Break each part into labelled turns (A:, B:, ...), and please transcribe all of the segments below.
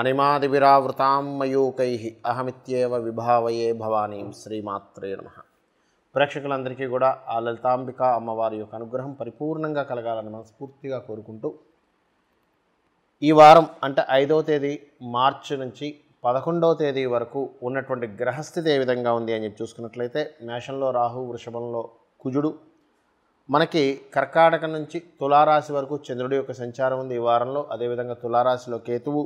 A: అనిమాదివిరావృతాం మయూకై అహమిత్యేవ విభావయే భవానీ శ్రీమాత్రే నమ ప్రేక్షకులందరికీ కూడా ఆ లలితాంబిక అమ్మవారి యొక్క అనుగ్రహం పరిపూర్ణంగా కలగాలని మనస్ఫూర్తిగా కోరుకుంటూ ఈ వారం అంటే ఐదవ తేదీ మార్చి నుంచి పదకొండవ తేదీ వరకు ఉన్నటువంటి గ్రహస్థితి ఏ విధంగా ఉంది అని చెప్పి చూసుకున్నట్లయితే మేషంలో రాహు వృషభంలో కుజుడు మనకి కర్కాటక నుంచి తులారాశి వరకు చంద్రుడి యొక్క సంచారం ఉంది ఈ వారంలో అదేవిధంగా తులారాశిలో కేతువు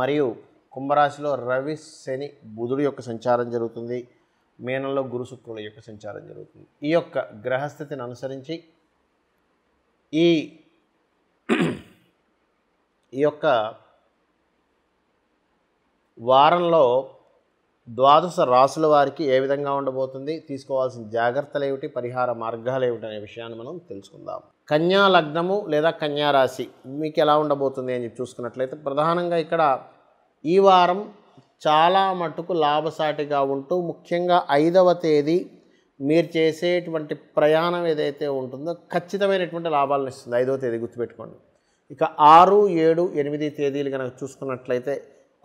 A: మరియు కుంభరాశిలో రవి శని బుధుడు యొక్క సంచారం జరుగుతుంది మీనంలో గురు శుక్రుల యొక్క సంచారం జరుగుతుంది ఈ యొక్క గ్రహస్థితిని అనుసరించి ఈ ఈ యొక్క వారంలో ద్వాదశ రాసుల వారికి ఏ విధంగా ఉండబోతుంది తీసుకోవాల్సిన జాగ్రత్తలు ఏమిటి పరిహార మార్గాలు ఏమిటి అనే విషయాన్ని మనం తెలుసుకుందాం కన్యా లగ్నము లేదా కన్యా రాశి మీకు ఎలా ఉండబోతుంది అని చెప్పి చూసుకున్నట్లయితే ప్రధానంగా ఇక్కడ ఈ వారం చాలా మటుకు లాభసాటిగా ఉంటూ ముఖ్యంగా ఐదవ తేదీ మీరు చేసేటువంటి ప్రయాణం ఏదైతే ఉంటుందో ఖచ్చితమైనటువంటి లాభాలను ఇస్తుంది ఐదవ తేదీ గుర్తుపెట్టుకోండి ఇక ఆరు ఏడు ఎనిమిది తేదీలు కనుక చూసుకున్నట్లయితే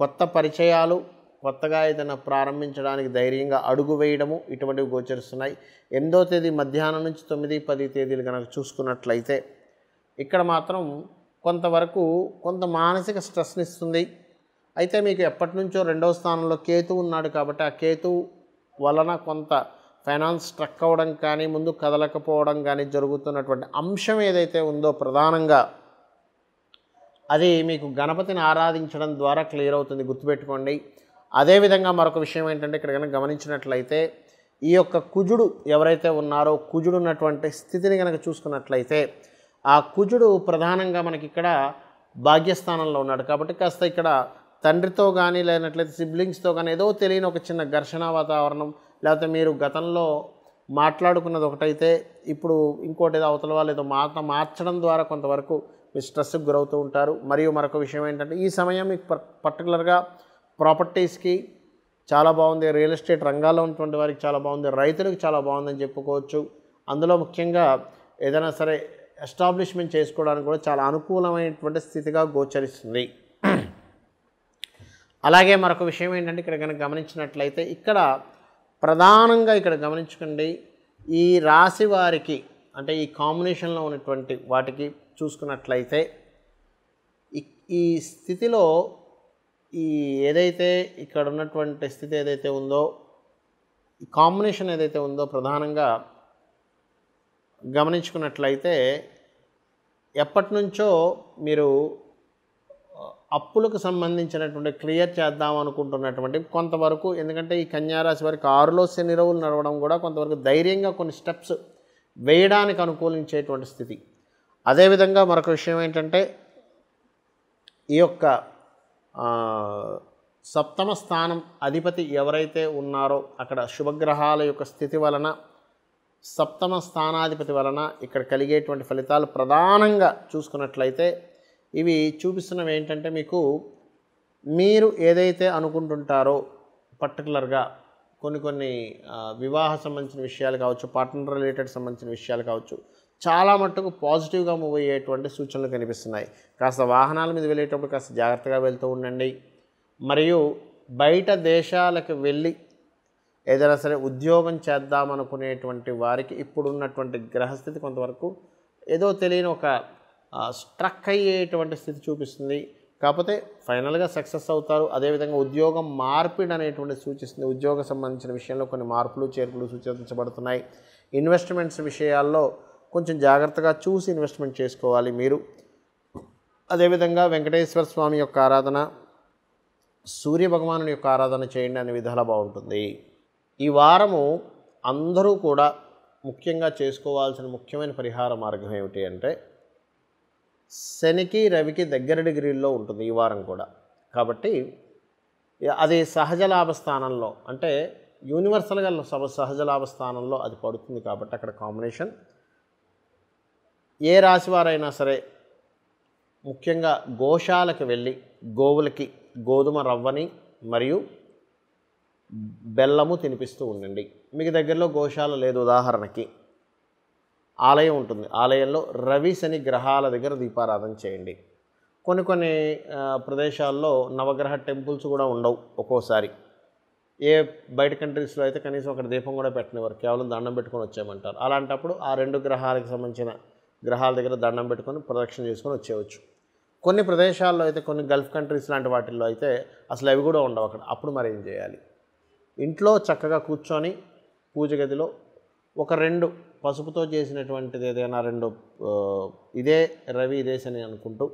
A: కొత్త పరిచయాలు కొత్తగా ఏదైనా ప్రారంభించడానికి ధైర్యంగా అడుగు వేయడము ఇటువంటివి గోచరిస్తున్నాయి ఎనిమిదో తేదీ మధ్యాహ్నం నుంచి తొమ్మిది పది తేదీలు కనుక చూసుకున్నట్లయితే ఇక్కడ మాత్రం కొంతవరకు కొంత మానసిక స్ట్రెస్ని ఇస్తుంది అయితే మీకు ఎప్పటి నుంచో రెండవ స్థానంలో కేతు ఉన్నాడు కాబట్టి ఆ కేతు వలన కొంత ఫైనాన్స్ స్ట్రక్ అవ్వడం కానీ ముందు కదలకపోవడం కానీ జరుగుతున్నటువంటి అంశం ఏదైతే ఉందో ప్రధానంగా అది మీకు గణపతిని ఆరాధించడం ద్వారా క్లియర్ అవుతుంది గుర్తుపెట్టుకోండి అదేవిధంగా మరొక విషయం ఏంటంటే ఇక్కడ కనుక గమనించినట్లయితే ఈ యొక్క కుజుడు ఎవరైతే ఉన్నారో కుజుడు ఉన్నటువంటి స్థితిని కనుక చూసుకున్నట్లయితే ఆ కుజుడు ప్రధానంగా మనకి ఇక్కడ భాగ్యస్థానంలో ఉన్నాడు కాబట్టి కాస్త ఇక్కడ తండ్రితో కానీ లేనట్లయితే సిబ్లింగ్స్తో కానీ ఏదో తెలియని ఒక చిన్న ఘర్షణ వాతావరణం లేకపోతే మీరు గతంలో మాట్లాడుకున్నది ఒకటైతే ఇప్పుడు ఇంకోటి ఏదో అవతల వాళ్ళు ఏదో మాట మార్చడం ద్వారా కొంతవరకు మీరు స్ట్రెస్కి గురవుతూ ఉంటారు మరియు మరొక విషయం ఏంటంటే ఈ సమయం మీకు పర్టికులర్గా ప్రాపర్టీస్కి చాలా బాగుంది రియల్ ఎస్టేట్ రంగాల్లో ఉన్నటువంటి వారికి చాలా బాగుంది రైతులకు చాలా బాగుందని చెప్పుకోవచ్చు అందులో ముఖ్యంగా ఏదైనా సరే ఎస్టాబ్లిష్మెంట్ చేసుకోవడానికి కూడా చాలా అనుకూలమైనటువంటి స్థితిగా గోచరిస్తుంది అలాగే మరొక విషయం ఏంటంటే ఇక్కడ కనుక గమనించినట్లయితే ఇక్కడ ప్రధానంగా ఇక్కడ గమనించుకోండి ఈ రాశి వారికి అంటే ఈ కాంబినేషన్లో ఉన్నటువంటి వాటికి చూసుకున్నట్లయితే ఈ స్థితిలో ఈ ఏదైతే ఇక్కడ ఉన్నటువంటి స్థితి ఏదైతే ఉందో ఈ కాంబినేషన్ ఏదైతే ఉందో ప్రధానంగా గమనించుకున్నట్లయితే ఎప్పటి నుంచో మీరు అప్పులకు సంబంధించినటువంటి క్లియర్ చేద్దాం అనుకుంటున్నటువంటి కొంతవరకు ఎందుకంటే ఈ కన్యారాశి వారికి ఆరులో శని రవులు నడవడం కూడా కొంతవరకు ధైర్యంగా కొన్ని స్టెప్స్ వేయడానికి అనుకూలించేటువంటి స్థితి అదేవిధంగా మరొక విషయం ఏంటంటే ఈ యొక్క సప్తమ స్థానం అధిపతి ఎవరైతే ఉన్నారో అక్కడ శుభగ్రహాల యొక్క స్థితి వలన సప్తమ స్థానాధిపతి వలన ఇక్కడ కలిగేటువంటి ఫలితాలు ప్రధానంగా చూసుకున్నట్లయితే ఇవి చూపిస్తున్నవి ఏంటంటే మీకు మీరు ఏదైతే అనుకుంటుంటారో పర్టికులర్గా కొన్ని కొన్ని వివాహ సంబంధించిన విషయాలు కావచ్చు పార్ట్నర్ రిలేటెడ్ సంబంధించిన విషయాలు కావచ్చు చాలా మట్టుకు పాజిటివ్గా మూవ్ అయ్యేటువంటి సూచనలు కనిపిస్తున్నాయి కాస్త వాహనాల మీద వెళ్ళేటప్పుడు కాస్త జాగ్రత్తగా వెళ్తూ ఉండండి మరియు బయట దేశాలకు వెళ్ళి ఏదైనా సరే ఉద్యోగం చేద్దామనుకునేటువంటి వారికి ఇప్పుడున్నటువంటి గ్రహస్థితి కొంతవరకు ఏదో తెలియని ఒక స్ట్రక్ అయ్యేటువంటి స్థితి చూపిస్తుంది కాకపోతే ఫైనల్గా సక్సెస్ అవుతారు అదేవిధంగా ఉద్యోగం మార్పిడి అనేటువంటి సూచిస్తుంది ఉద్యోగ సంబంధించిన విషయంలో కొన్ని మార్పులు చేర్పులు సూచించబడుతున్నాయి ఇన్వెస్ట్మెంట్స్ విషయాల్లో కొంచెం జాగ్రత్తగా చూసి ఇన్వెస్ట్మెంట్ చేసుకోవాలి మీరు అదేవిధంగా వెంకటేశ్వర స్వామి యొక్క ఆరాధన సూర్య భగవానుని యొక్క ఆరాధన చేయండి అనే విధాలా బాగుంటుంది ఈ వారము అందరూ కూడా ముఖ్యంగా చేసుకోవాల్సిన ముఖ్యమైన పరిహార మార్గం ఏమిటి అంటే శనికి రవికి దగ్గర డిగ్రీల్లో ఉంటుంది ఈ వారం కూడా కాబట్టి అది సహజ లాభ స్థానంలో అంటే యూనివర్సల్గా సహజ లాభ స్థానంలో అది పడుతుంది కాబట్టి అక్కడ కాంబినేషన్ ఏ రాశివారైనా సరే ముఖ్యంగా గోశాలకు వెళ్ళి గోవులకి గోధుమ రవ్వని మరియు బెల్లము తినిపిస్తూ ఉండండి మీకు దగ్గరలో గోశాల లేదు ఉదాహరణకి ఆలయం ఉంటుంది ఆలయంలో రవి శని గ్రహాల దగ్గర దీపారాధన చేయండి కొన్ని కొన్ని ప్రదేశాల్లో నవగ్రహ టెంపుల్స్ కూడా ఉండవు ఒక్కోసారి ఏ బయట కంట్రీస్లో అయితే కనీసం ఒక దీపం కూడా పెట్టినవారు కేవలం దండం పెట్టుకొని వచ్చామంటారు అలాంటప్పుడు ఆ రెండు గ్రహాలకు సంబంధించిన గ్రహాల దగ్గర దండం పెట్టుకొని ప్రదక్షిణ చేసుకొని వచ్చేవచ్చు కొన్ని ప్రదేశాల్లో అయితే కొన్ని గల్ఫ్ కంట్రీస్ లాంటి వాటిల్లో అయితే అసలు అవి కూడా ఉండవు అక్కడ అప్పుడు మరి ఏం చేయాలి ఇంట్లో చక్కగా కూర్చొని పూజ గదిలో ఒక రెండు పసుపుతో చేసినటువంటిది ఏదైనా రెండు ఇదే రవి ఇదే శని అనుకుంటూ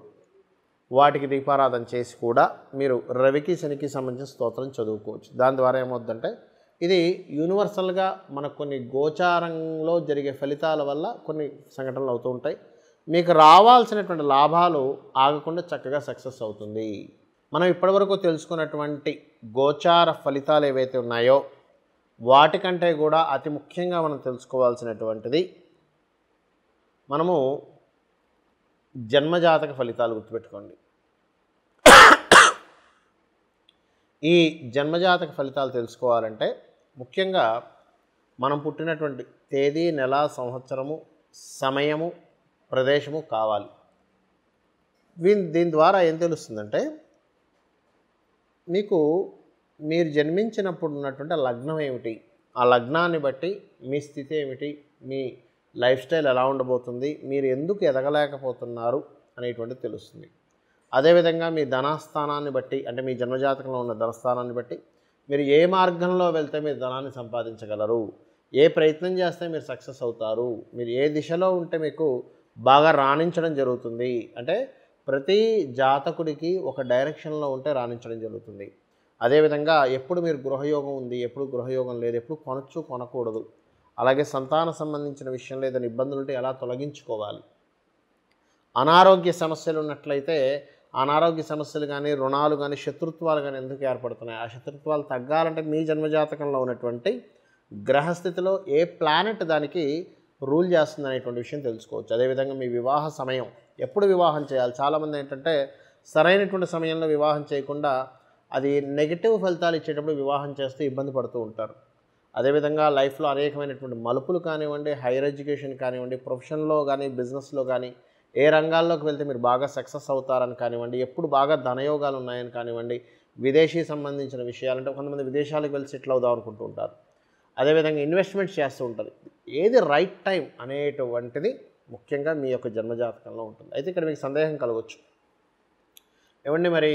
A: వాటికి దీపారాధన చేసి కూడా మీరు రవికి శనికి సంబంధించిన స్తోత్రం చదువుకోవచ్చు దాని ద్వారా ఏమవుతుందంటే ఇది యూనివర్సల్గా మనకు కొన్ని గోచారంలో జరిగే ఫలితాల వల్ల కొన్ని సంఘటనలు అవుతూ ఉంటాయి మీకు రావాల్సినటువంటి లాభాలు ఆగకుండా చక్కగా సక్సెస్ అవుతుంది మనం ఇప్పటివరకు తెలుసుకున్నటువంటి గోచార ఫలితాలు ఏవైతే ఉన్నాయో వాటికంటే కూడా అతి ముఖ్యంగా మనం తెలుసుకోవాల్సినటువంటిది మనము జన్మజాతక ఫలితాలు గుర్తుపెట్టుకోండి ఈ జన్మజాతక ఫలితాలు తెలుసుకోవాలంటే ముఖ్యంగా మనం పుట్టినటువంటి తేదీ నెల సంవత్సరము సమయము ప్రదేశము కావాలి దీని దీని ద్వారా ఏం తెలుస్తుందంటే మీకు మీరు జన్మించినప్పుడు ఉన్నటువంటి లగ్నం ఏమిటి ఆ లగ్నాన్ని బట్టి మీ స్థితి ఏమిటి మీ లైఫ్ స్టైల్ ఎలా ఉండబోతుంది మీరు ఎందుకు ఎదగలేకపోతున్నారు అనేటువంటిది తెలుస్తుంది అదేవిధంగా మీ ధనాస్థానాన్ని బట్టి అంటే మీ జన్మజాతకంలో ఉన్న ధనస్థానాన్ని బట్టి మీరు ఏ మార్గంలో వెళ్తే మీరు ధనాన్ని సంపాదించగలరు ఏ ప్రయత్నం చేస్తే మీరు సక్సెస్ అవుతారు మీరు ఏ దిశలో ఉంటే మీకు బాగా రాణించడం జరుగుతుంది అంటే ప్రతి జాతకుడికి ఒక డైరెక్షన్లో ఉంటే రాణించడం జరుగుతుంది అదేవిధంగా ఎప్పుడు మీరు గృహయోగం ఉంది ఎప్పుడు గృహయోగం లేదు ఎప్పుడు కొనచ్చు కొనకూడదు అలాగే సంతాన సంబంధించిన విషయం లేదా ఇబ్బందులు ఉంటే ఎలా తొలగించుకోవాలి అనారోగ్య సమస్యలు ఉన్నట్లయితే అనారోగ్య సమస్యలు కానీ రుణాలు కానీ శత్రుత్వాలు కానీ ఎందుకు ఏర్పడుతున్నాయి ఆ శత్రుత్వాలు తగ్గాలంటే మీ జన్మజాతకంలో ఉన్నటువంటి గ్రహస్థితిలో ఏ ప్లానెట్ దానికి రూల్ చేస్తుంది అనేటువంటి విషయం తెలుసుకోవచ్చు అదేవిధంగా మీ వివాహ సమయం ఎప్పుడు వివాహం చేయాలి చాలామంది ఏంటంటే సరైనటువంటి సమయంలో వివాహం చేయకుండా అది నెగిటివ్ ఫలితాలు ఇచ్చేటప్పుడు వివాహం చేస్తూ ఇబ్బంది పడుతూ ఉంటారు అదేవిధంగా లైఫ్లో అనేకమైనటువంటి మలుపులు కానివ్వండి హైయర్ ఎడ్యుకేషన్ కానివ్వండి ప్రొఫెషన్లో కానీ బిజినెస్లో కానీ ఏ రంగాల్లోకి వెళ్తే మీరు బాగా సక్సెస్ అవుతారని కానివ్వండి ఎప్పుడు బాగా ధనయోగాలు ఉన్నాయని కానివ్వండి విదేశీ సంబంధించిన విషయాలంటే కొంతమంది విదేశాలకు వెళ్ళి సెటిల్ అవుదాం అనుకుంటూ ఉంటారు అదేవిధంగా ఇన్వెస్ట్మెంట్స్ చేస్తూ ఉంటారు ఏది రైట్ టైం అనేటువంటిది ముఖ్యంగా మీ యొక్క జన్మజాతకంలో ఉంటుంది అయితే ఇక్కడ మీకు సందేహం కలగవచ్చు ఏమండి మరి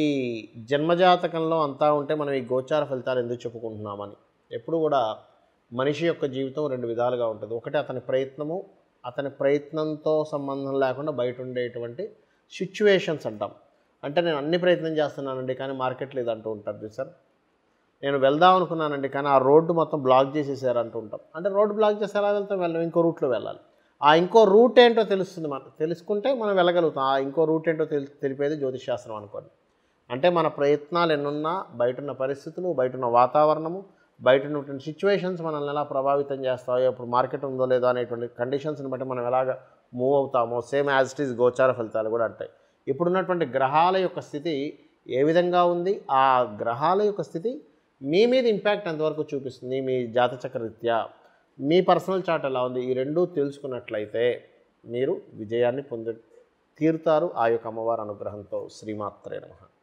A: ఈ జన్మజాతకంలో అంతా ఉంటే మనం ఈ గోచార ఫలితాలు ఎందుకు చెప్పుకుంటున్నామని ఎప్పుడు కూడా మనిషి యొక్క జీవితం రెండు విధాలుగా ఉంటుంది ఒకటి అతని ప్రయత్నము అతని ప్రయత్నంతో సంబంధం లేకుండా బయట ఉండేటువంటి సిచ్యువేషన్స్ అంటాం అంటే నేను అన్ని ప్రయత్నం చేస్తున్నానండి కానీ మార్కెట్ లేదంటూ ఉంటారు చూసారు నేను వెళ్దాం అనుకున్నానండి కానీ ఆ రోడ్డు మొత్తం బ్లాక్ చేసేసారు అంటూ ఉంటాం అంటే రోడ్డు బ్లాక్ చేసి ఎలా వెళ్తాం వెళ్ళాం ఇంకో రూట్లో వెళ్ళాలి ఆ ఇంకో రూట్ ఏంటో తెలుస్తుంది మనం తెలుసుకుంటే మనం వెళ్ళగలుగుతాం ఆ ఇంకో రూట్ ఏంటో తెలి తెలిపేది జ్యోతిష్ శాస్త్రం అనుకోండి అంటే మన ప్రయత్నాలు ఎన్నున్నా బయట ఉన్న పరిస్థితులు బయట ఉన్న వాతావరణము బయట ఉన్నటువంటి సిచ్యువేషన్స్ మనల్ని ఎలా ప్రభావితం చేస్తాయో ఇప్పుడు మార్కెట్ ఉందో లేదో అనేటువంటి కండిషన్స్ని బట్టి మనం ఎలాగ మూవ్ అవుతామో సేమ్ యాజ్ ఇట్ ఈస్ గోచార ఫలితాలు కూడా అంటాయి ఇప్పుడున్నటువంటి గ్రహాల యొక్క స్థితి ఏ విధంగా ఉంది ఆ గ్రహాల యొక్క స్థితి మీ మీద ఇంపాక్ట్ ఎంతవరకు చూపిస్తుంది మీ జాతచక్ర రీత్యా మీ పర్సనల్ చార్ట్ ఎలా ఉంది ఈ రెండూ తెలుసుకున్నట్లయితే మీరు విజయాన్ని పొంది తీరుతారు ఆ యొక్క అమ్మవారి అనుగ్రహంతో శ్రీమాత్రే నమ